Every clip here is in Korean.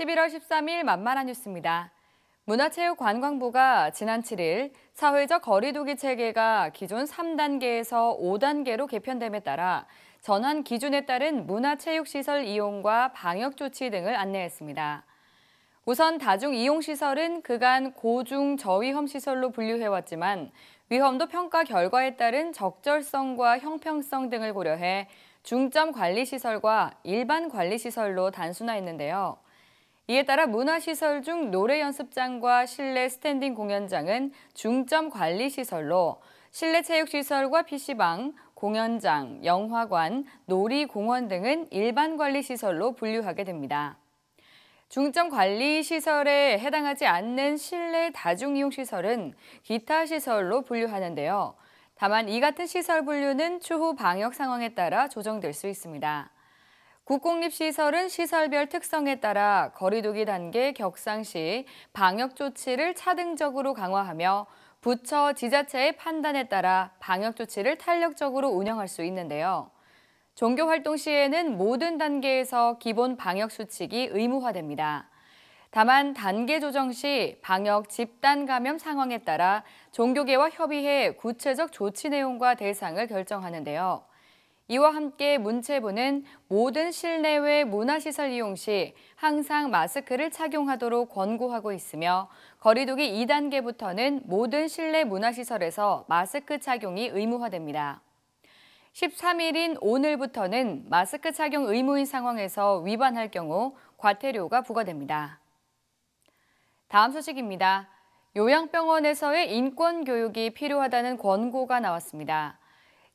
11월 13일 만만한 뉴스입니다. 문화체육관광부가 지난 7일 사회적 거리두기 체계가 기존 3단계에서 5단계로 개편됨에 따라 전환 기준에 따른 문화체육시설 이용과 방역 조치 등을 안내했습니다. 우선 다중 이용 시설은 그간 고중 저위험 시설로 분류해왔지만 위험도 평가 결과에 따른 적절성과 형평성 등을 고려해 중점 관리 시설과 일반 관리 시설로 단순화했는데요. 이에 따라 문화시설 중 노래 연습장과 실내 스탠딩 공연장은 중점 관리 시설로 실내 체육시설과 PC방, 공연장, 영화관, 놀이공원 등은 일반 관리 시설로 분류하게 됩니다. 중점 관리 시설에 해당하지 않는 실내 다중이용 시설은 기타 시설로 분류하는데요. 다만 이 같은 시설 분류는 추후 방역 상황에 따라 조정될 수 있습니다. 국공립 시설은 시설별 특성에 따라 거리두기 단계 격상 시 방역 조치를 차등적으로 강화하며 부처 지자체의 판단에 따라 방역 조치를 탄력적으로 운영할 수 있는데요. 종교 활동 시에는 모든 단계에서 기본 방역 수칙이 의무화됩니다. 다만 단계 조정 시 방역 집단 감염 상황에 따라 종교계와 협의해 구체적 조치 내용과 대상을 결정하는데요. 이와 함께 문체부는 모든 실내외 문화시설 이용 시 항상 마스크를 착용하도록 권고하고 있으며 거리두기 2단계부터는 모든 실내 문화시설에서 마스크 착용이 의무화됩니다. 13일인 오늘부터는 마스크 착용 의무인 상황에서 위반할 경우 과태료가 부과됩니다. 다음 소식입니다. 요양병원에서의 인권 교육이 필요하다는 권고가 나왔습니다.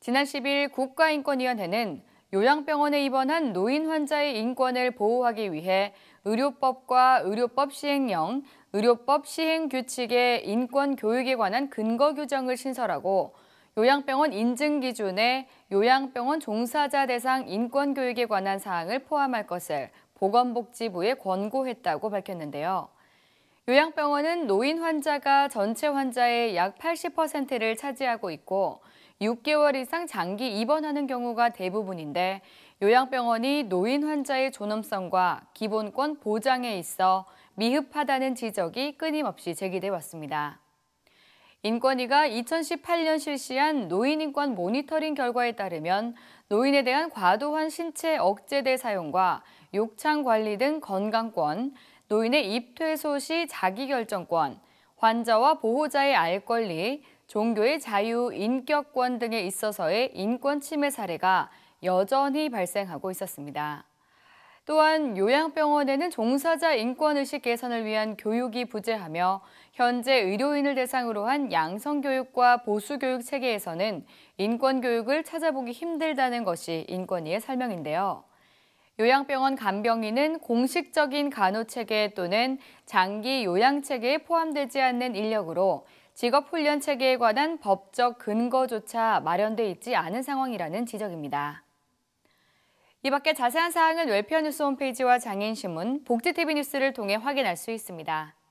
지난 10일 국가인권위원회는 요양병원에 입원한 노인 환자의 인권을 보호하기 위해 의료법과 의료법 시행령, 의료법 시행규칙의 인권 교육에 관한 근거 규정을 신설하고 요양병원 인증 기준에 요양병원 종사자 대상 인권 교육에 관한 사항을 포함할 것을 보건복지부에 권고했다고 밝혔는데요. 요양병원은 노인 환자가 전체 환자의 약 80%를 차지하고 있고 6개월 이상 장기 입원하는 경우가 대부분인데 요양병원이 노인 환자의 존엄성과 기본권 보장에 있어 미흡하다는 지적이 끊임없이 제기돼 왔습니다. 인권위가 2018년 실시한 노인인권 모니터링 결과에 따르면 노인에 대한 과도한 신체 억제대 사용과 욕창 관리 등 건강권, 노인의 입퇴소 시 자기결정권, 환자와 보호자의 알 권리, 종교의 자유, 인격권 등에 있어서의 인권 침해 사례가 여전히 발생하고 있었습니다. 또한 요양병원에는 종사자 인권의식 개선을 위한 교육이 부재하며 현재 의료인을 대상으로 한 양성교육과 보수교육 체계에서는 인권교육을 찾아보기 힘들다는 것이 인권위의 설명인데요. 요양병원 간병인은 공식적인 간호체계 또는 장기 요양체계에 포함되지 않는 인력으로 직업훈련 체계에 관한 법적 근거조차 마련돼 있지 않은 상황이라는 지적입니다. 이 밖에 자세한 사항은 웰페어 뉴스 홈페이지와 장인신문 복지TV 뉴스를 통해 확인할 수 있습니다.